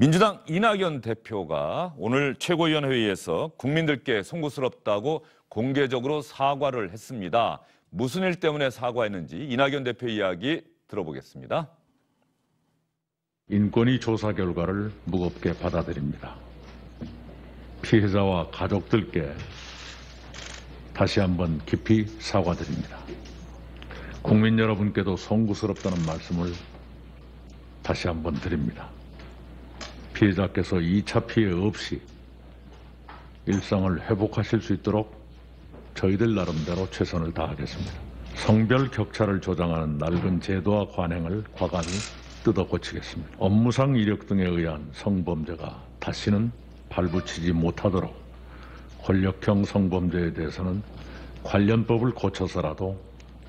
민주당 이낙연 대표가 오늘 최고위원 회의에서 국민들께 송구스럽다고 공개적으로 사과를 했습니다. 무슨 일 때문에 사과했는지 이낙연 대표 이야기 들어보겠습니다. 인권위 조사 결과를 무겁게 받아들입니다. 피해자와 가족들께 다시 한번 깊이 사과드립니다. 국민 여러분께도 송구스럽다는 말씀을 다시 한번 드립니다. 피해자께서 2차 피해 없이 일상을 회복하실 수 있도록 저희들 나름대로 최선을 다하겠습니다. 성별 격차를 조장하는 낡은 제도와 관행을 과감히 뜯어고치겠습니다. 업무상 이력 등에 의한 성범죄가 다시는 발붙이지 못하도록 권력형 성범죄에 대해서는 관련법을 고쳐서라도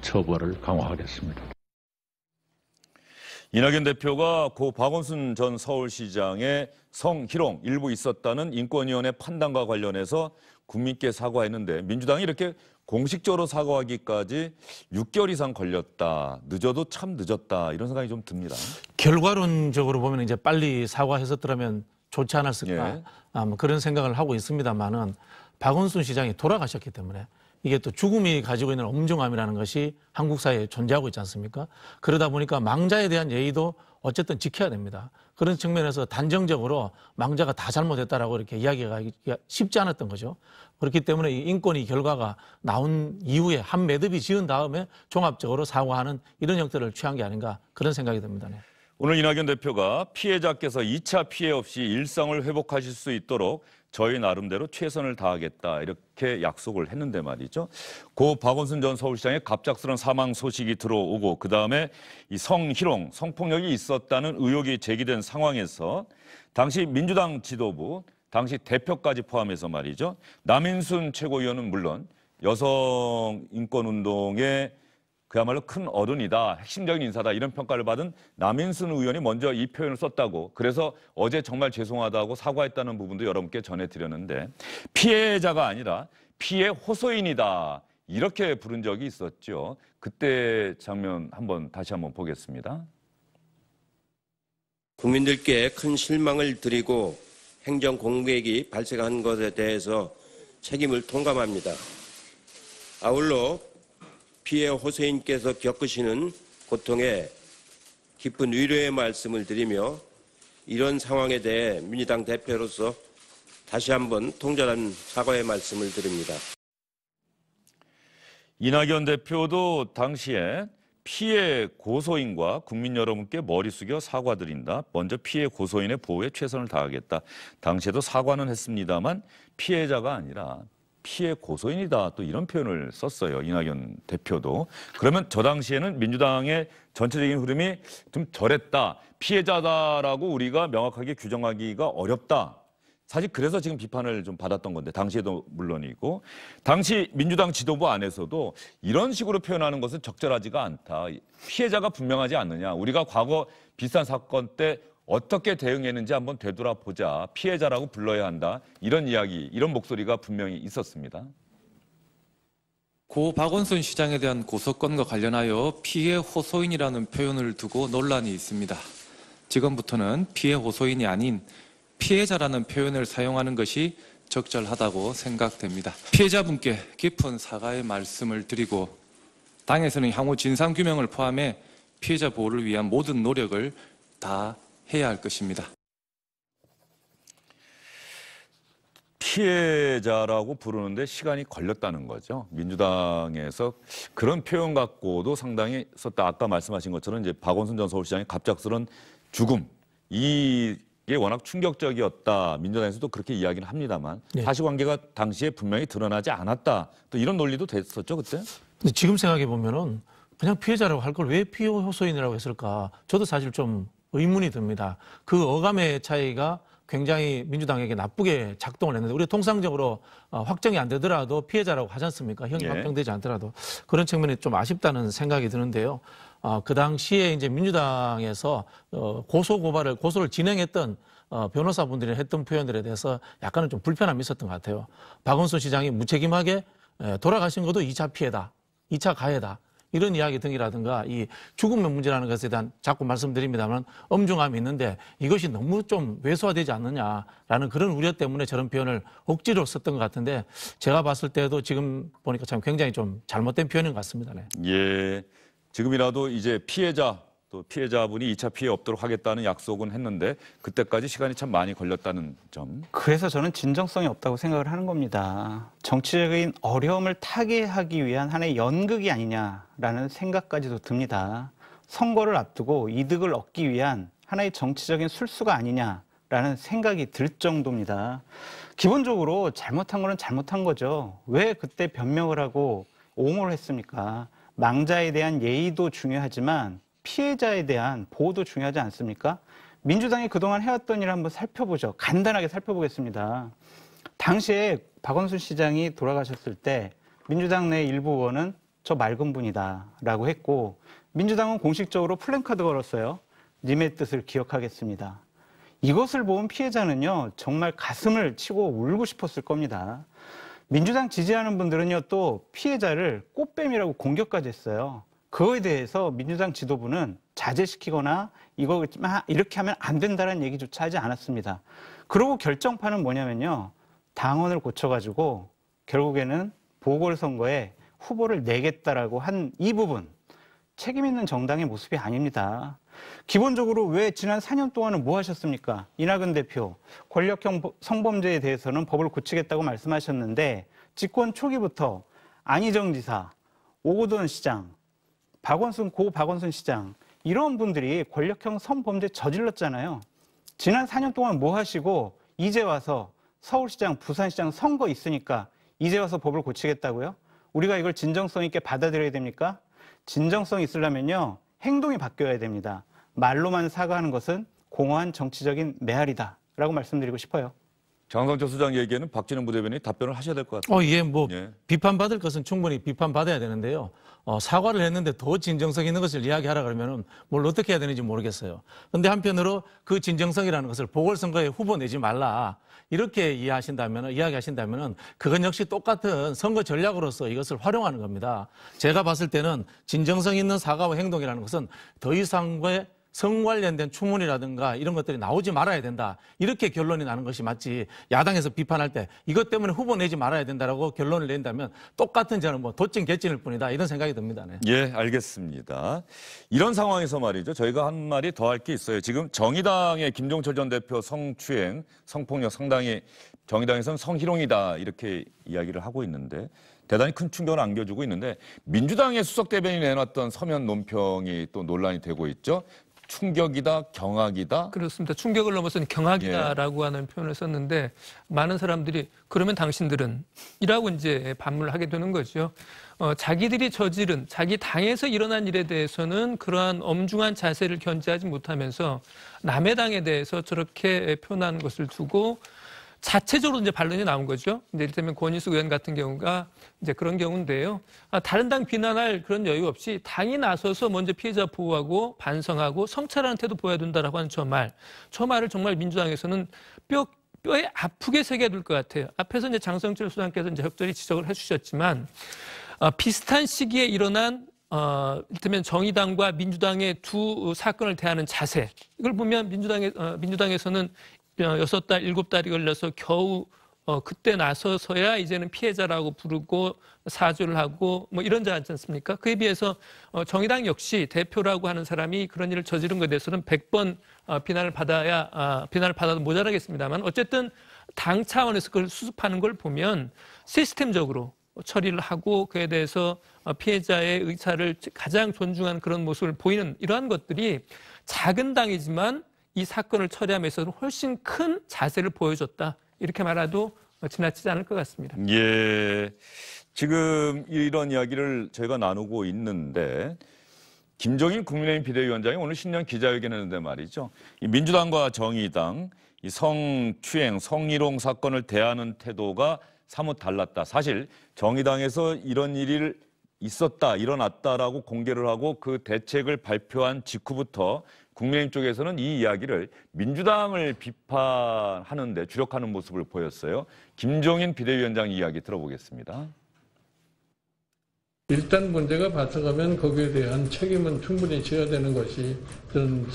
처벌을 강화하겠습니다. 이낙연 대표가 고 박원순 전 서울시장의 성희롱 일부 있었다는 인권위원회 판단과 관련해서 국민께 사과했는데 민주당이 이렇게 공식적으로 사과하기까지 6개월 이상 걸렸다. 늦어도 참 늦었다. 이런 생각이 좀 듭니다. 결과론적으로 보면 이제 빨리 사과했었더라면 좋지 않았을까 예. 아, 뭐 그런 생각을 하고 있습니다만은 박원순 시장이 돌아가셨기 때문에 이게 또 죽음이 가지고 있는 엄중함이라는 것이 한국 사회에 존재하고 있지 않습니까? 그러다 보니까 망자에 대한 예의도 어쨌든 지켜야 됩니다. 그런 측면에서 단정적으로 망자가 다 잘못했다라고 이렇게 이야기가 하기 쉽지 않았던 거죠. 그렇기 때문에 이 인권위 결과가 나온 이후에 한 매듭이 지은 다음에 종합적으로 사과하는 이런 형태를 취한 게 아닌가 그런 생각이 듭니다. 네. 오늘 이낙연 대표가 피해자께서 2차 피해 없이 일상을 회복하실 수 있도록 저희 나름대로 최선을 다하겠다 이렇게 약속을 했는데 말이죠. 고 박원순 전 서울시장의 갑작스런 사망 소식이 들어오고 그 다음에 이 성희롱, 성폭력이 있었다는 의혹이 제기된 상황에서 당시 민주당 지도부, 당시 대표까지 포함해서 말이죠. 남인순 최고위원은 물론 여성 인권 운동의 그야말로 큰 어른이다, 핵심적인 인사다 이런 평가를 받은 남인순 의원이 먼저 이 표현을 썼다고 그래서 어제 정말 죄송하다고 사과했다는 부분도 여러분께 전해드렸는데 피해자가 아니라 피해 호소인이다 이렇게 부른 적이 있었죠. 그때 장면 한번 다시 한번 보겠습니다. 국민들께 큰 실망을 드리고 행정 공백이 발생한 것에 대해서 책임을 통감합니다. 아울러 피해 호세인께서 겪으시는 고통에 깊은 위로의 말씀을 드리며 이런 상황에 대해 민주당 대표로서 다시 한번 통절한 사과의 말씀을 드립니다. 이낙연 대표도 당시에 피해 고소인과 국민 여러분께 머리 숙여 사과드린다. 먼저 피해 고소인의 보호에 최선을 다하겠다. 당시에도 사과는 했습니다만 피해자가 아니라 피해 고소인이다 또 이런 표현을 썼어요 이낙연 대표도 그러면 저 당시에는 민주당의 전체적인 흐름이 좀 저랬다 피해자다라고 우리가 명확하게 규정하기가 어렵다 사실 그래서 지금 비판을 좀 받았던 건데 당시에도 물론이고 당시 민주당 지도부 안에서도 이런 식으로 표현하는 것은 적절하지가 않다 피해자가 분명하지 않느냐 우리가 과거 비슷한 사건 때 어떻게 대응했는지 한번 되돌아보자. 피해자라고 불러야 한다. 이런 이야기, 이런 목소리가 분명히 있었습니다. 고 박원순 시장에 대한 고소건과 관련하여 피해 호소인이라는 표현을 두고 논란이 있습니다. 지금부터는 피해 호소인이 아닌 피해자라는 표현을 사용하는 것이 적절하다고 생각됩니다. 피해자분께 깊은 사과의 말씀을 드리고 당에서는 향후 진상규명을 포함해 피해자 보호를 위한 모든 노력을 다 해야 할 것입니다. 피해자라고 부르는데 시간이 걸렸다는 거죠. 민주당에서 그런 표현 갖고도 상당히 썼다. 아까 말씀하신 것처럼 이제 박원순 전 서울시장의 갑작스런 죽음 이게 워낙 충격적이었다. 민주당에서도 그렇게 이야기는 합니다만 네. 사실관계가 당시에 분명히 드러나지 않았다. 또 이런 논리도 됐었죠 그때. 근데 지금 생각해 보면은 그냥 피해자라고 할 걸 왜 피해 호소인이라고 했을까? 저도 사실 좀 의문이 듭니다. 그 어감의 차이가 굉장히 민주당에게 나쁘게 작동을 했는데 우리 통상적으로 어, 확정이 안 되더라도 피해자라고 하지 않습니까? 형이 예. 확정되지 않더라도 그런 측면이 좀 아쉽다는 생각이 드는데요. 어, 그 당시에 이제 민주당에서 어, 고소 고발을 고소를 진행했던 어, 변호사분들이 했던 표현들에 대해서 약간은 좀 불편함이 있었던 것 같아요. 박원순 시장이 무책임하게 돌아가신 것도 2차 피해다. 2차 가해다. 이런 이야기 등이라든가 이 죽음의 문제라는 것에 대한 자꾸 말씀드립니다만 엄중함이 있는데 이것이 너무 좀 왜소화되지 않느냐라는 그런 우려 때문에 저런 표현을 억지로 썼던 것 같은데 제가 봤을 때도 지금 보니까 참 굉장히 좀 잘못된 표현인 것 같습니다. 네. 예. 지금이라도 이제 피해자 또 피해자분이 2차 피해 없도록 하겠다는 약속은 했는데 그때까지 시간이 참 많이 걸렸다는 점. 그래서 저는 진정성이 없다고 생각을 하는 겁니다. 정치적인 어려움을 타개하기 위한 하나의 연극이 아니냐라는 생각까지도 듭니다. 선거를 앞두고 이득을 얻기 위한 하나의 정치적인 술수가 아니냐라는 생각이 들 정도입니다. 기본적으로 잘못한 거는 잘못한 거죠. 왜 그때 변명을 하고 옹호를 했습니까? 망자에 대한 예의도 중요하지만 피해자에 대한 보호도 중요하지 않습니까? 민주당이 그동안 해왔던 일을 한번 살펴보죠. 간단하게 살펴보겠습니다. 당시에 박원순 시장이 돌아가셨을 때 민주당 내 일부 의원은 저 맑은 분이다라고 했고 민주당은 공식적으로 플랜카드 걸었어요. 님의 뜻을 기억하겠습니다. 이것을 본 피해자는요 정말 가슴을 치고 울고 싶었을 겁니다. 민주당 지지하는 분들은요 또 피해자를 꽃뱀이라고 공격까지 했어요. 그거에 대해서 민주당 지도부는 자제시키거나 이거 이렇게 하면 안 된다는 얘기조차 하지 않았습니다. 그리고 결정판은 뭐냐면요. 당원을 고쳐가지고 결국에는 보궐선거에 후보를 내겠다라고 한 이 부분 책임 있는 정당의 모습이 아닙니다. 기본적으로 왜 지난 4년 동안은 뭐 하셨습니까? 이낙연 대표 권력형 성범죄에 대해서는 법을 고치겠다고 말씀하셨는데 집권 초기부터 안희정 지사, 오고돈 시장, 박원순 고 박원순 시장 이런 분들이 권력형 성범죄 저질렀잖아요. 지난 4년 동안 뭐 하시고 이제 와서 서울시장, 부산시장 선거 있으니까 이제 와서 법을 고치겠다고요? 우리가 이걸 진정성 있게 받아들여야 됩니까? 진정성 있으려면요. 행동이 바뀌어야 됩니다. 말로만 사과하는 것은 공허한 정치적인 메아리다라고 말씀드리고 싶어요. 장성철 수장 얘기에는 박진영 부대변인이 답변을 하셔야 될 것 같아요. 어, 예, 뭐 예. 비판받을 것은 충분히 비판받아야 되는데요. 어, 사과를 했는데 더 진정성 있는 것을 이야기하라 그러면은 뭘 어떻게 해야 되는지 모르겠어요. 근데 한편으로 그 진정성이라는 것을 보궐선거에 후보 내지 말라. 이렇게 이해하신다면, 이야기하신다면 그건 역시 똑같은 선거 전략으로서 이것을 활용하는 겁니다. 제가 봤을 때는 진정성 있는 사과와 행동이라는 것은 더 이상의 성 관련된 추문이라든가 이런 것들이 나오지 말아야 된다. 이렇게 결론이 나는 것이 맞지. 야당에서 비판할 때 이것 때문에 후보 내지 말아야 된다라고 결론을 낸다면 똑같은 저는 뭐 도찐 개찐일 뿐이다. 이런 생각이 듭니다. 네. 예, 알겠습니다. 이런 상황에서 말이죠. 저희가 한 말이 더 할 게 있어요. 지금 정의당의 김종철 전 대표 성추행, 성폭력 상당히 정의당에서는 성희롱이다. 이렇게 이야기를 하고 있는데 대단히 큰 충격을 안겨주고 있는데 민주당의 수석 대변인이 내놨던 서면 논평이 또 논란이 되고 있죠. 충격이다, 경악이다. 그렇습니다. 충격을 넘어서는 경악이다라고 예. 하는 표현을 썼는데 많은 사람들이 그러면 당신들은 이라고 이제 반문을 하게 되는 거죠. 어, 자기들이 저지른 자기 당에서 일어난 일에 대해서는 그러한 엄중한 자세를 견지하지 못하면서 남의 당에 대해서 저렇게 표현한 것을 두고 자체적으로 이제 반론이 나온 거죠. 이제 이를테면 권인숙 의원 같은 경우가 이제 그런 경우인데요. 아, 다른 당 비난할 그런 여유 없이 당이 나서서 먼저 피해자 보호하고 반성하고 성찰하는 태도 보여야 된다라고 하는 저 말. 저 말을 정말 민주당에서는 뼈, 뼈에 아프게 새겨야 될것 같아요. 앞에서 이제 장성철 소장께서 이제 적절히 지적을 해주셨지만, 어, 비슷한 시기에 일어난 어, 이를테면 정의당과 민주당의 두 사건을 대하는 자세. 이걸 보면 민주당에, 어, 민주당에서는 어, 여섯 달, 일곱 달이 걸려서 겨우 어, 그때 나서서야 이제는 피해자라고 부르고 사주를 하고 뭐 이런 자 않지 않습니까? 그에 비해서 어, 정의당 역시 대표라고 하는 사람이 그런 일을 저지른 것에 대해서는 100번 어, 비난을 받아야 아, 비난을 받아도 모자라겠습니다만 어쨌든 당 차원에서 그걸 수습하는 걸 보면 시스템적으로 처리를 하고 그에 대해서 어, 피해자의 의사를 가장 존중하는 그런 모습을 보이는 이러한 것들이 작은 당이지만 이 사건을 처리함에서는 훨씬 큰 자세를 보여줬다. 이렇게 말해도 지나치지 않을 것 같습니다. 예. 지금 이런 이야기를 저희가 나누고 있는데 김종인 국민의힘 비대위원장이 오늘 신년 기자회견했는데 말이죠. 민주당과 정의당 이 성추행, 성희롱 사건을 대하는 태도가 사뭇 달랐다. 사실 정의당에서 이런 일을 있었다, 일어났다라고 공개를 하고 그 대책을 발표한 직후부터 국민의힘 쪽에서는 이 이야기를 민주당을 비판하는데 주력하는 모습을 보였어요. 김종인 비대위원장 이야기 들어보겠습니다. 일단 문제가 발생하면 거기에 대한 책임은 충분히 져야 되는 것이 저는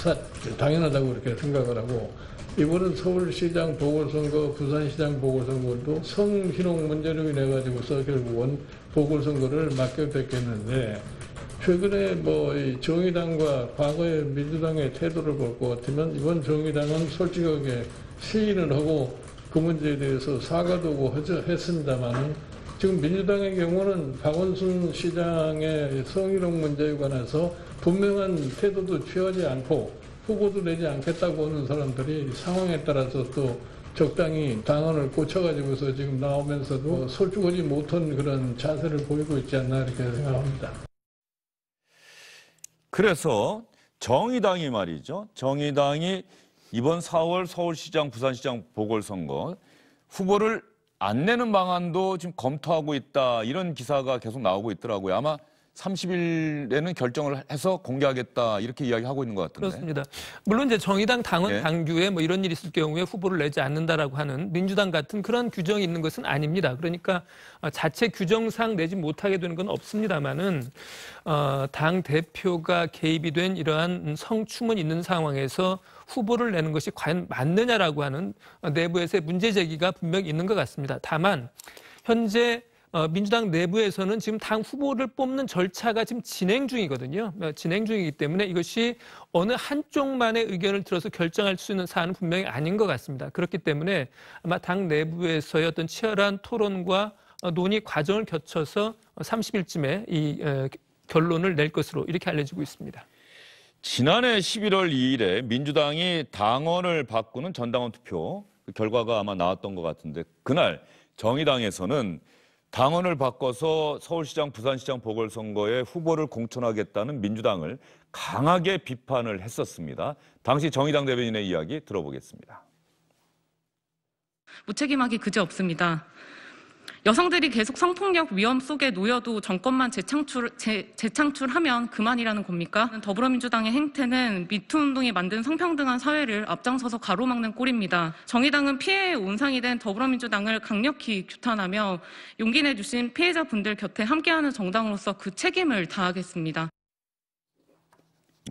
당연하다고 이렇게 생각을 하고 이번은 서울시장 보궐선거, 부산시장 보궐선거도 성희롱 문제로 인해 가지고서 결국은 보궐선거를 맡겨 됐겠는데 최근에 뭐이 정의당과 과거의 민주당의 태도를 볼 것 같으면 이번 정의당은 솔직하게 시인을 하고 그 문제에 대해서 사과도 하고 했습니다만 지금 민주당의 경우는 박원순 시장의 성희롱 문제에 관해서 분명한 태도도 취하지 않고 후보도 내지 않겠다고 하는 사람들이 상황에 따라서 또 적당히 당원을 고쳐가지고서 지금 나오면서도 솔직하지 못한 그런 자세를 보이고 있지 않나 이렇게 생각합니다. 그래서 정의당이 말이죠. 정의당이 이번 4월 서울시장, 부산시장 보궐선거 후보를 안 내는 방안도 지금 검토하고 있다 이런 기사가 계속 나오고 있더라고요. 아마 30일에는 결정을 해서 공개하겠다 이렇게 이야기하고 있는 것 같은데. 그렇습니다. 물론 이제 정의당 당원 예. 당규에 뭐 이런 일이 있을 경우에 후보를 내지 않는다라고 하는 민주당 같은 그런 규정이 있는 것은 아닙니다. 그러니까 어, 자체 규정상 내지 못하게 되는 건 없습니다만은 어, 당 대표가 개입이 된 이러한 성추문 있는 상황에서 후보를 내는 것이 과연 맞느냐라고 하는 내부에서의 문제 제기가 분명히 있는 것 같습니다. 다만 현재 어, 민주당 내부에서는 지금 당 후보를 뽑는 절차가 지금 진행 중이거든요. 어, 진행 중이기 때문에 이것이 어느 한쪽만의 의견을 들어서 결정할 수 있는 사안은 분명히 아닌 것 같습니다. 그렇기 때문에 아마 당 내부에서의 어떤 치열한 토론과 어, 논의 과정을 거쳐서 30일쯤에 이 결론을 낼 것으로 이렇게 알려지고 있습니다. 지난해 11월 2일에 민주당이 당원을 바꾸는 전당원 투표 그 결과가 아마 나왔던 것 같은데 그날 정의당에서는 당원을 바꿔서 서울시장, 부산시장 보궐선거에 후보를 공천하겠다는 민주당을 강하게 비판을 했었습니다. 당시 정의당 대변인의 이야기 들어보겠습니다. 무책임하기 그지 없습니다. 여성들이 계속 성폭력 위험 속에 놓여도 정권만 재창출, 재, 창출하면 그만이라는 겁니까? 더불어민주당의 행태는 미투 운동이 만든 성평등한 사회를 앞장서서 가로막는 꼴입니다. 정의당은 피해의 온상이 된 더불어민주당을 강력히 규탄하며 용기 내주신 피해자분들 곁에 함께하는 정당으로서 그 책임을 다하겠습니다.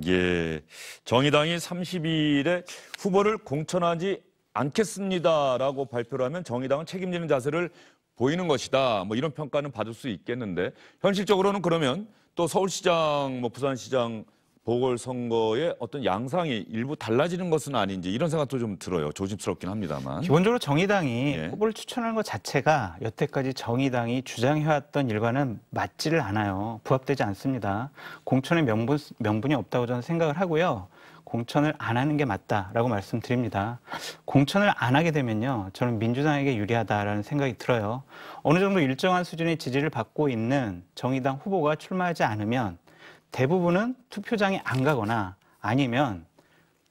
예, 정의당이 30일에 후보를 공천하지 않겠습니다라고 발표를 하면 정의당은 책임지는 자세를 보이는 것이다. 뭐 이런 평가는 받을 수 있겠는데 현실적으로는 그러면 또 서울시장, 뭐 부산시장 보궐선거의 어떤 양상이 일부 달라지는 것은 아닌지 이런 생각도 좀 들어요. 조심스럽긴 합니다만. 기본적으로 정의당이 예. 후보를 추천하는 것 자체가 여태까지 정의당이 주장해왔던 일과는 맞지를 않아요. 부합되지 않습니다. 공천의 명분, 명분이 없다고 저는 생각을 하고요. 공천을 안 하는 게 맞다라고 말씀드립니다. 공천을 안 하게 되면요. 저는 민주당에게 유리하다라는 생각이 들어요. 어느 정도 일정한 수준의 지지를 받고 있는 정의당 후보가 출마하지 않으면 대부분은 투표장에 안 가거나 아니면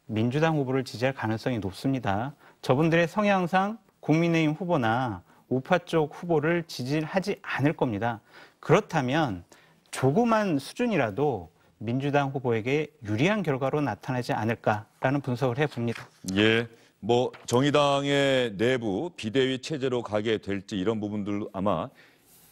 민주당 후보를 지지할 가능성이 높습니다. 저분들의 성향상 국민의힘 후보나 우파 쪽 후보를 지지하지 않을 겁니다. 그렇다면 조그만 수준이라도 민주당 후보에게 유리한 결과로 나타나지 않을까라는 분석을 해봅니다. 예. 뭐 정의당의 내부 비대위 체제로 가게 될지 이런 부분들 아마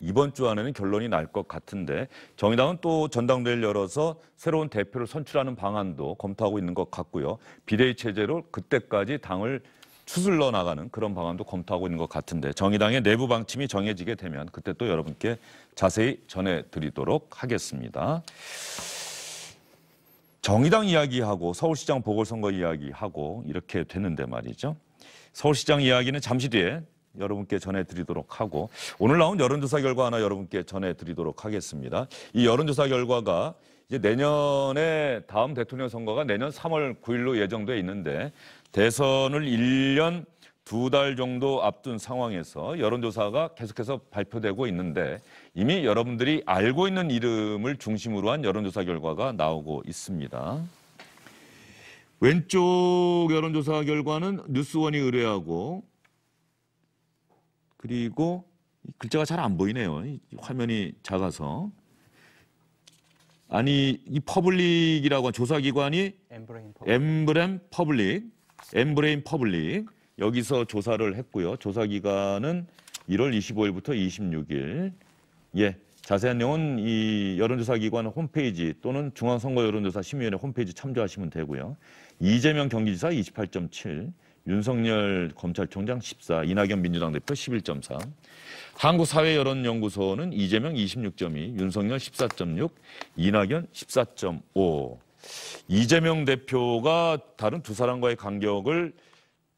이번 주 안에는 결론이 날 것 같은데 정의당은 또 전당대회를 열어서 새로운 대표를 선출하는 방안도 검토하고 있는 것 같고요. 비대위 체제로 그때까지 당을 추슬러 나가는 그런 방안도 검토하고 있는 것 같은데 정의당의 내부 방침이 정해지게 되면 그때 또 여러분께 자세히 전해드리도록 하겠습니다. 정의당 이야기하고 서울시장 보궐선거 이야기하고 이렇게 됐는데 말이죠. 서울시장 이야기는 잠시 뒤에 여러분께 전해드리도록 하고 오늘 나온 여론조사 결과 하나 여러분께 전해드리도록 하겠습니다. 이 여론조사 결과가 이제 내년에 다음 대통령 선거가 내년 3월 9일로 예정돼 있는데 대선을 1년 두달 정도 앞둔 상황에서 여론조사가 계속해서 발표되고 있는데 이미 여러분들이 알고 있는 이름을 중심으로 한 여론조사 결과가 나오고 있습니다. 왼쪽 여론조사 결과는 뉴스원이 의뢰하고 그리고 글자가 잘 안 보이네요. 화면이 작아서. 아니 이 퍼블릭이라고 한 조사기관이 엠브레인 퍼블릭, 엠브레인 퍼블릭, 여기서 조사를 했고요. 조사 기간은 1월 25일부터 26일. 예. 자세한 내용은 이 여론조사기관 홈페이지 또는 중앙선거여론조사 심의위원회 홈페이지 참조하시면 되고요. 이재명 경기지사 28.7, 윤석열 검찰총장 14, 이낙연 민주당 대표 11.3, 한국사회여론연구소는 이재명 26.2, 윤석열 14.6, 이낙연 14.5. 이재명 대표가 다른 두 사람과의 간격을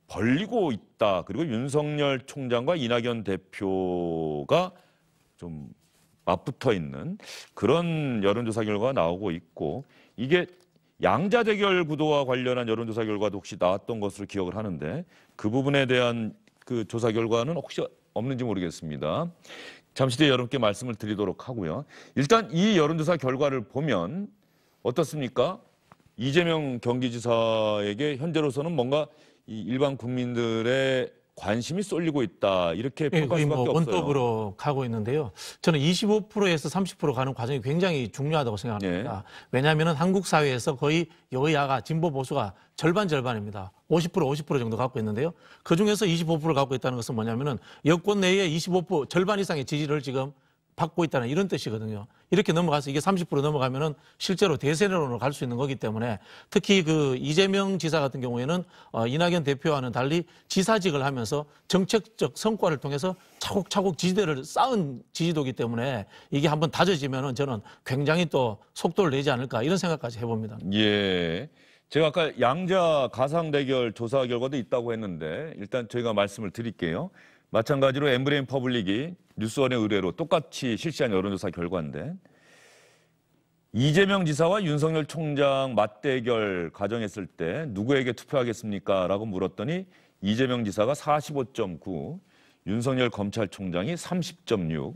벌리고 있다. 그리고 윤석열 총장과 이낙연 대표가 좀 맞붙어 있는 그런 여론조사 결과가 나오고 있고 이게 양자 대결 구도와 관련한 여론조사 결과도 혹시 나왔던 것으로 기억을 하는데 그 부분에 대한 그 조사 결과는 혹시 없는지 모르겠습니다. 잠시 뒤에 여러분께 말씀을 드리도록 하고요. 일단 이 여론조사 결과를 보면 어떻습니까? 이재명 경기지사에게 현재로서는 뭔가 이 일반 국민들의 관심이 쏠리고 있다 이렇게 예, 평가할 뭐 수밖에 뭐 없어요. 원톱으로 가고 있는데요. 저는 25%에서 30% 가는 과정이 굉장히 중요하다고 생각합니다. 예. 왜냐하면 한국 사회에서 거의 여야가 진보 보수가 절반 절반입니다. 50% 50% 정도 갖고 있는데요. 그 중에서 25%를 갖고 있다는 것은 뭐냐면은 여권 내에 25% 절반 이상의 지지를 지금 받고 있다는 이런 뜻이거든요. 이렇게 넘어가서 이게 30% 넘어가면은 실제로 대세론으로 갈 수 있는 거기 때문에 특히 그 이재명 지사 같은 경우에는 어, 이낙연 대표와는 달리 지사직을 하면서 정책적 성과를 통해서 차곡차곡 지지대를 쌓은 지지도기 때문에 이게 한번 다져지면은 저는 굉장히 또 속도를 내지 않을까 이런 생각까지 해봅니다. 예. 제가 아까 양자 가상 대결 조사 결과도 있다고 했는데 일단 저희가 말씀을 드릴게요. 마찬가지로 엠브레인 퍼블릭이 뉴스원의 의뢰로 똑같이 실시한 여론조사 결과인데 이재명 지사와 윤석열 총장 맞대결 가정했을 때 누구에게 투표하겠습니까? 라고 물었더니 이재명 지사가 45.9, 윤석열 검찰총장이 30.6,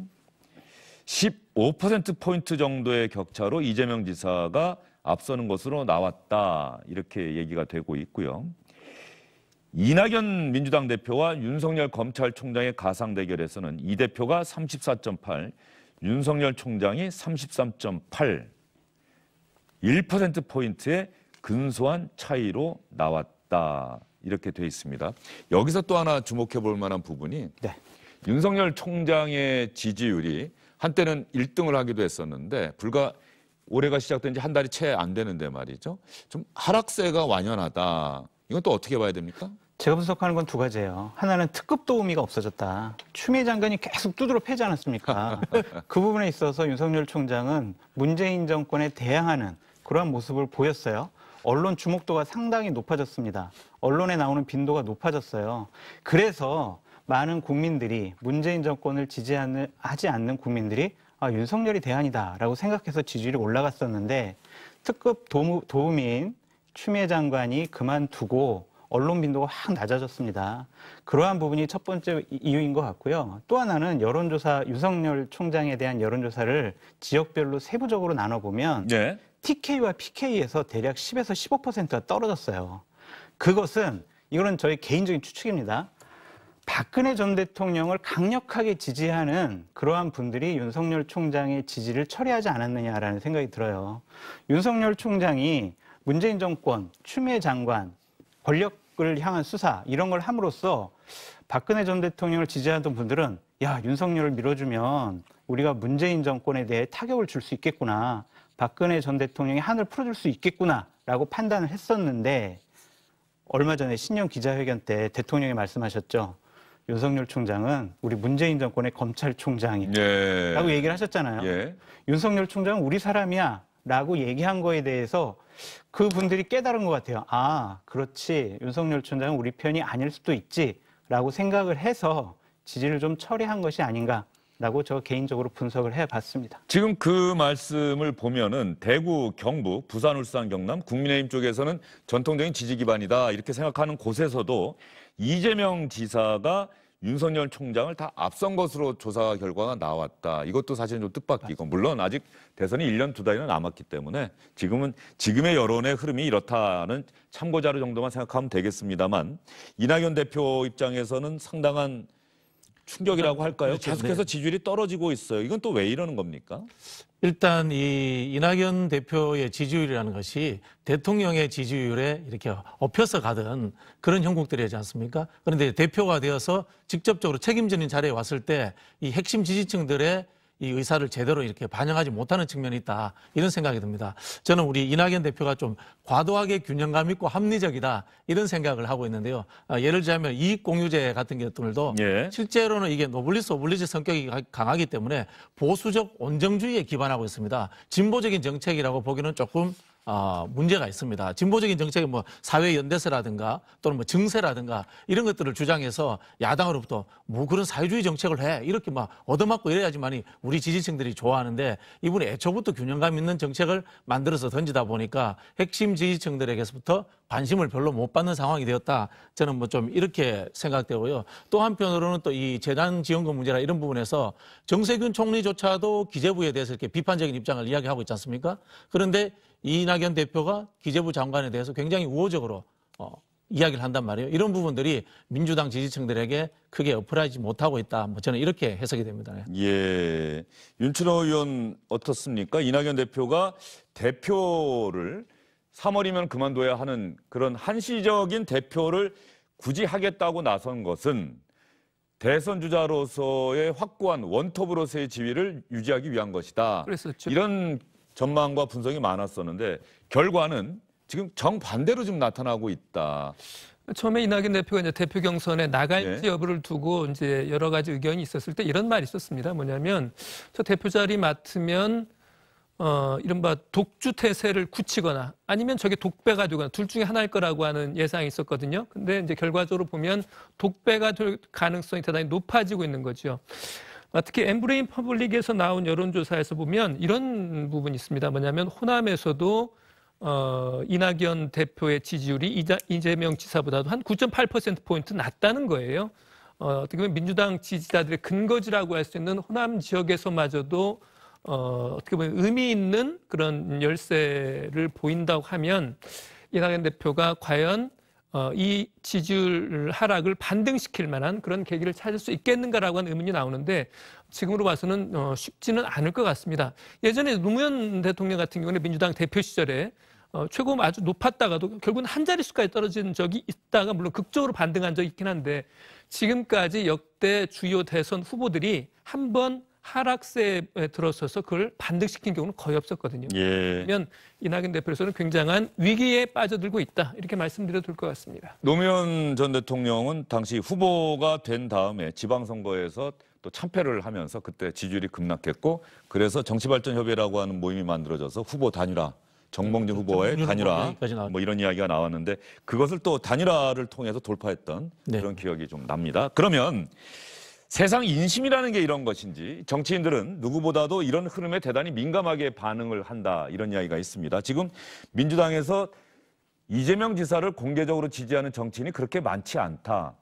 15%포인트 정도의 격차로 이재명 지사가 앞서는 것으로 나왔다. 이렇게 얘기가 되고 있고요. 이낙연 민주당 대표와 윤석열 검찰총장의 가상 대결에서는 이 대표가 34.8, 윤석열 총장이 33.8, 1%포인트의 근소한 차이로 나왔다. 이렇게 돼 있습니다. 여기서 또 하나 주목해 볼 만한 부분이 네. 윤석열 총장의 지지율이 한때는 1등을 하기도 했었는데 불과 올해가 시작된 지 한 달이 채 안 되는데 말이죠. 좀 하락세가 완연하다. 이건 또 어떻게 봐야 됩니까? 제가 분석하는 건 두 가지예요. 하나는 특급 도우미가 없어졌다. 추미애 장관이 계속 두드러 패지 않았습니까? 그 부분에 있어서 윤석열 총장은 문재인 정권에 대항하는 그러한 모습을 보였어요. 언론 주목도가 상당히 높아졌습니다. 언론에 나오는 빈도가 높아졌어요. 그래서 많은 국민들이 문재인 정권을 지지하지 않는 국민들이 아, 윤석열이 대안이다라고 생각해서 지지율이 올라갔었는데 특급 도우, 도우미인 추미애 장관이 그만두고 언론 빈도가 확 낮아졌습니다. 그러한 부분이 첫 번째 이유인 것 같고요. 또 하나는 여론조사 유석열 총장에 대한 여론조사를 지역별로 세부적으로 나눠보면 예. 네. TK와 PK에서 대략 10에서 15%가 떨어졌어요. 그것은 이거는 저희 개인적인 추측입니다. 박근혜 전 대통령을 강력하게 지지하는 그러한 분들이 윤석열 총장의 지지를 처리하지 않았느냐라는 생각이 들어요. 윤석열 총장이 문재인 정권, 추미애 장관, 권력을 향한 수사 이런 걸 함으로써 박근혜 전 대통령을 지지하던 분들은 야 윤석열을 밀어주면 우리가 문재인 정권에 대해 타격을 줄 수 있겠구나 박근혜 전 대통령이 한을 풀어줄 수 있겠구나라고 판단을 했었는데 얼마 전에 신년 기자회견 때 대통령이 말씀하셨죠. 윤석열 총장은 우리 문재인 정권의 검찰총장이라고 예. 얘기를 하셨잖아요. 예. 윤석열 총장은 우리 사람이야라고 얘기한 거에 대해서 그분들이 깨달은 것 같아요. 아, 그렇지. 윤석열 촌장은 우리 편이 아닐 수도 있지라고 생각을 해서 지지를 좀 처리한 것이 아닌가. 라고 저 개인적으로 분석을 해봤습니다. 지금 그 말씀을 보면은 대구, 경북, 부산, 울산, 경남 국민의힘 쪽에서는 전통적인 지지 기반이다 이렇게 생각하는 곳에서도 이재명 지사가 윤석열 총장을 다 앞선 것으로 조사 결과가 나왔다. 이것도 사실은 좀 뜻밖이고 물론 아직 대선이 1년 두 달이나 남았기 때문에 지금은 지금의 여론의 흐름이 이렇다는 참고자료 정도만 생각하면 되겠습니다만 이낙연 대표 입장에서는 상당한 충격이라고 그렇죠. 할까요? 그렇죠. 계속해서 네. 지지율이 떨어지고 있어요. 이건 또 왜 이러는 겁니까? 일단 이 이낙연 대표의 지지율이라는 것이 대통령의 지지율에 이렇게 엎혀서 가던 그런 형국들이지 않습니까? 그런데 대표가 되어서 직접적으로 책임지는 자리에 왔을 때 이 핵심 지지층들의 이 의사를 제대로 이렇게 반영하지 못하는 측면이 있다 이런 생각이 듭니다. 저는 우리 이낙연 대표가 좀 과도하게 균형감 있고 합리적이다 이런 생각을 하고 있는데요. 아, 예를 들자면 이익공유제 같은 경우들도 예. 실제로는 이게 노블리스 오블리지 성격이 강하기 때문에 보수적 온정주의에 기반하고 있습니다. 진보적인 정책이라고 보기는 조금 어, 문제가 있습니다. 진보적인 정책이 뭐 사회 연대세라든가 또는 뭐 증세라든가 이런 것들을 주장해서 야당으로부터 뭐 그런 사회주의 정책을 해 이렇게 막 얻어맞고 이래야지만이 우리 지지층들이 좋아하는데 이분이 애초부터 균형감 있는 정책을 만들어서 던지다 보니까 핵심 지지층들에게서부터 관심을 별로 못 받는 상황이 되었다. 저는 뭐 좀 이렇게 생각되고요. 또 한편으로는 또 이 재단 지원금 문제나 이런 부분에서 정세균 총리조차도 기재부에 대해서 이렇게 비판적인 입장을 이야기하고 있지 않습니까? 그런데 이낙연 대표가 기재부 장관에 대해서 굉장히 우호적으로 어, 이야기를 한단 말이에요. 이런 부분들이 민주당 지지층들에게 크게 어필하지 못하고 있다. 뭐 저는 이렇게 해석이 됩니다. 예. 윤춘호 의원 어떻습니까? 이낙연 대표가 대표를 3월이면 그만둬야 하는 그런 한시적인 대표를 굳이 하겠다고 나선 것은 대선 주자로서의 확고한 원톱으로서의 지위를 유지하기 위한 것이다. 그랬었죠. 이런 전망과 분석이 많았었는데 결과는 지금 정반대로 지금 나타나고 있다. 처음에 이낙연 대표가 이제 대표 경선에 나갈지 네. 여부를 두고 이제 여러 가지 의견이 있었을 때 이런 말이 있었습니다. 뭐냐면 저 대표 자리 맡으면 어 이른바 독주 태세를 굳히거나 아니면 저게 독배가 되거나 둘 중에 하나일 거라고 하는 예상이 있었거든요. 근데 이제 결과적으로 보면 독배가 될 가능성이 대단히 높아지고 있는 거죠. 아, 특히 엠브레인 퍼블릭에서 나온 여론조사에서 보면 이런 부분이 있습니다. 뭐냐면 호남에서도 어, 이낙연 대표의 지지율이 이재명 자이 지사보다도 한 9.8%포인트 낮다는 거예요. 어, 어떻게 보면 민주당 지지자들의 근거지라고 할 수 있는 호남 지역에서마저도 어, 어떻게 보면 의미 있는 그런 열세를 보인다고 하면 이낙연 대표가 과연 어, 이 지지율 하락을 반등시킬 만한 그런 계기를 찾을 수 있겠는가라고 하는 의문이 나오는데 지금으로 봐서는 어, 쉽지는 않을 것 같습니다. 예전에 노무현 대통령 같은 경우는 민주당 대표 시절에 어, 최고 아주 높았다가도 결국은 한 자릿수까지 떨어진 적이 있다가 물론 극적으로 반등한 적이 있긴 한데 지금까지 역대 주요 대선 후보들이 한번 하락세에 들어서서 그걸 반등시킨 경우는 거의 없었거든요. 예. 그러면 이낙연 대표로서는 굉장한 위기에 빠져들고 있다 이렇게 말씀드려도 될 것 같습니다. 노무현 전 대통령은 당시 후보가 된 다음에 지방선거에서 또 참패를 하면서 그때 지지율이 급락했고 그래서 정치발전협의라고 하는 모임이 만들어져서 후보 단일화 정몽준 네, 후보의 단일화 뭐 이런 이야기가 나왔는데 그것을 또 단일화를 통해서 돌파했던 네. 그런 기억이 좀 납니다. 그러면 세상 인심이라는 게 이런 것인지 정치인들은 누구보다도 이런 흐름에 대단히 민감하게 반응을 한다 이런 이야기가 있습니다. 지금 민주당에서 이재명 지사를 공개적으로 지지하는 정치인이 그렇게 많지 않다.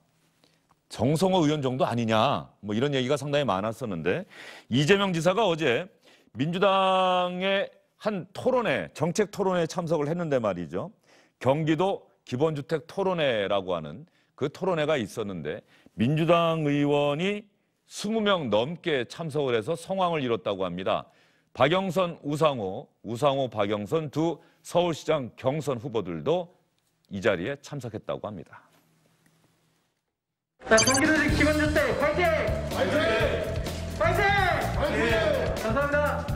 정성호 의원 정도 아니냐 뭐 이런 얘기가 상당히 많았었는데 이재명 지사가 어제 민주당의 한 토론회 정책 토론회에 참석을 했는데 말이죠. 경기도 기본주택 토론회라고 하는 그 토론회가 있었는데 민주당 의원이 20명 넘게 참석을 해서 성황을 이뤘다고 합니다. 박영선, 우상호, 우상호, 박영선 두 서울시장 경선 후보들도 이 자리에 참석했다고 합니다. 자, 성기도직 기본주택 파이팅! 파이팅! 파이팅! 파이팅! 감사합니다.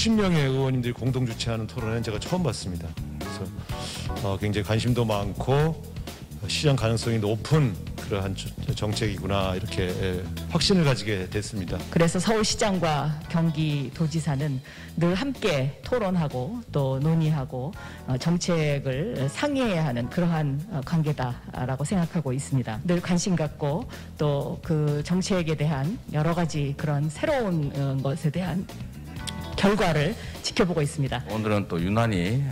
수십 명의 의원님들이 공동 주최하는 토론회는 제가 처음 봤습니다. 그래서 어, 굉장히 관심도 많고 시장 가능성이 높은 그러한 정책이구나 이렇게 예, 확신을 가지게 됐습니다. 그래서 서울시장과 경기도지사는 늘 함께 토론하고 또 논의하고 어, 정책을 상의해야 하는 그러한 어, 관계다라고 생각하고 있습니다. 늘 관심 갖고 또 그 정책에 대한 여러 가지 그런 새로운 어, 것에 대한 결과를 지켜보고 있습니다. 오늘은 또 유난히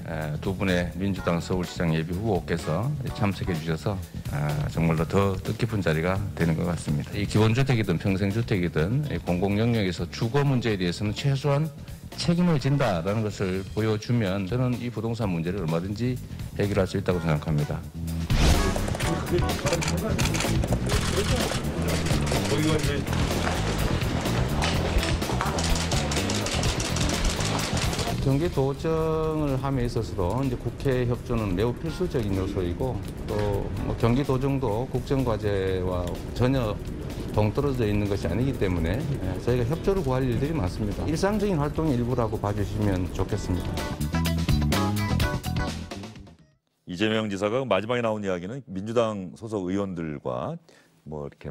두 분의 민주당 서울시장 예비 후보께서 참석해 주셔서 아, 정말로 더 뜻깊은 자리가 되는 것 같습니다. 이 기본주택이든 평생주택이든 공공 영역에서 주거 문제에 대해서는 최소한 책임을 진다라는 것을 보여주면 저는 이 부동산 문제를 얼마든지 해결할 수 있다고 생각합니다. 네. 경기도정을 함에 있어서도 이제 국회 협조는 매우 필수적인 요소이고 또뭐 경기도정도 국정과제와 전혀 동떨어져 있는 것이 아니기 때문에 예, 저희가 협조를 구할 일들이 많습니다. 일상적인 활동의 일부라고 봐주시면 좋겠습니다. 이재명 지사가 마지막에 나온 이야기는 민주당 소속 의원들과 뭐 이렇게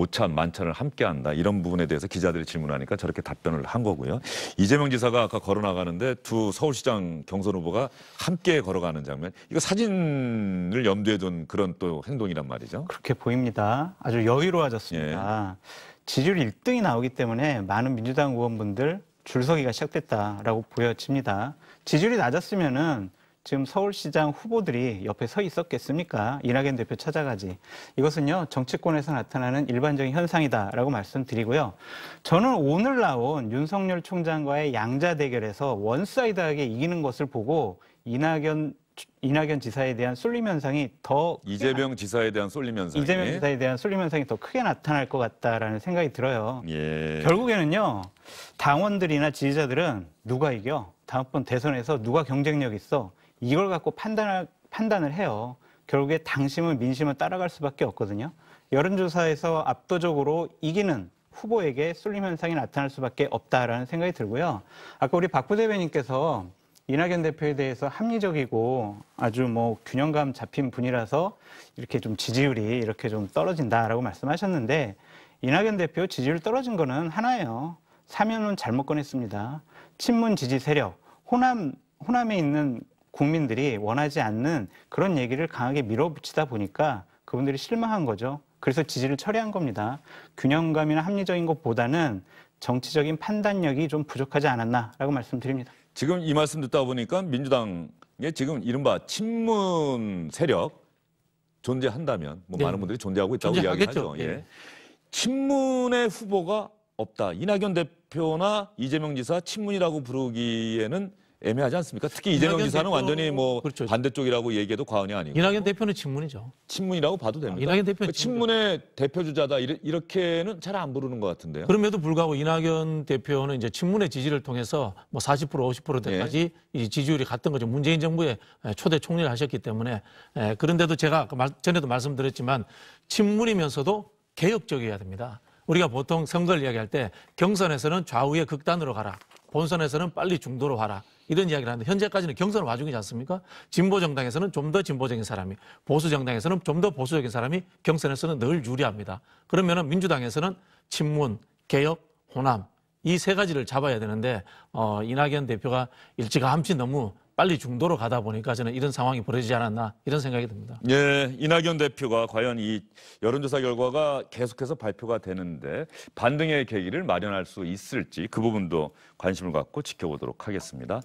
오찬, 만찬을 함께한다 이런 부분에 대해서 기자들이 질문하니까 저렇게 답변을 한 거고요. 이재명 지사가 아까 걸어나가는데 두 서울시장 경선 후보가 함께 걸어가는 장면 이거 사진을 염두에 둔 그런 또 행동이란 말이죠. 그렇게 보입니다. 아주 여유로워졌습니다. 예. 지지율 1등이 나오기 때문에 많은 민주당 의원분들 줄서기가 시작됐다라고 보여집니다. 지지율이 낮았으면은 지금 서울시장 후보들이 옆에 서 있었겠습니까? 이낙연 대표 찾아가지. 이것은요, 정치권에서 나타나는 일반적인 현상이다라고 말씀드리고요. 저는 오늘 나온 윤석열 총장과의 양자 대결에서 원사이드하게 이기는 것을 보고 이낙연 이낙연 지사에 대한 쏠림 현상이 더 이재명 지사에 대한 쏠림 현상 이재명 지사에 대한 쏠림 현상이 더 크게 나타날 것 같다라는 생각이 들어요. 예. 결국에는요 당원들이나 지지자들은 누가 이겨 다음번 대선에서 누가 경쟁력 있어 이걸 갖고 판단을, 판단을 해요. 결국에 당심은 민심을 따라갈 수밖에 없거든요. 여론조사에서 압도적으로 이기는 후보에게 쏠림 현상이 나타날 수밖에 없다라는 생각이 들고요. 아까 우리 박 부대변인께서 이낙연 대표에 대해서 합리적이고 아주 뭐 균형감 잡힌 분이라서 이렇게 좀 지지율이 이렇게 좀 떨어진다라고 말씀하셨는데 이낙연 대표 지지율 떨어진 거는 하나예요. 사면은 잘못 꺼냈습니다. 친문 지지 세력, 호남, 호남에 있는 국민들이 원하지 않는 그런 얘기를 강하게 밀어붙이다 보니까 그분들이 실망한 거죠. 그래서 지지를 철회한 겁니다. 균형감이나 합리적인 것보다는 정치적인 판단력이 좀 부족하지 않았나라고 말씀드립니다. 지금 이 말씀 듣다 보니까 민주당의 지금 이른바 친문 세력 존재한다면 뭐 네. 많은 분들이 존재하고 있다고 존재하겠죠. 이야기하죠. 네. 예. 친문의 후보가 없다. 이낙연 대표나 이재명 지사 친문이라고 부르기에는 애매하지 않습니까? 특히 이재명 지사는 완전히 뭐 그렇죠. 반대쪽이라고 얘기해도 과언이 아니고 이낙연 대표는 친문이죠. 친문이라고 봐도 됩니다. 아, 이낙연 대표 그 친문의 대표 주자다 이렇게는 잘 안 부르는 것 같은데요. 그럼에도 불구하고 이낙연 대표는 이제 친문의 지지를 통해서 뭐 40% 50%대까지 예. 지지율이 갔던 거죠. 문재인 정부의 초대 총리를 하셨기 때문에 그런데도 제가 전에도 말씀드렸지만 친문이면서도 개혁적이어야 됩니다. 우리가 보통 선거를 이야기할 때 경선에서는 좌우의 극단으로 가라. 본선에서는 빨리 중도로 와라. 이런 이야기를 하는데 현재까지는 경선 와중이지 않습니까? 진보 정당에서는 좀 더 진보적인 사람이, 보수 정당에서는 좀 더 보수적인 사람이 경선에서는 늘 유리합니다. 그러면은 민주당에서는 친문, 개혁, 호남 이 세 가지를 잡아야 되는데 어, 이낙연 대표가 일찌감치 너무 빨리 중도로 가다 보니까 저는 이런 상황이 벌어지지 않았나 이런 생각이 듭니다. 예, 이낙연 대표가 과연 이 여론조사 결과가 계속해서 발표가 되는데 반등의 계기를 마련할 수 있을지 그 부분도 관심을 갖고 지켜보도록 하겠습니다.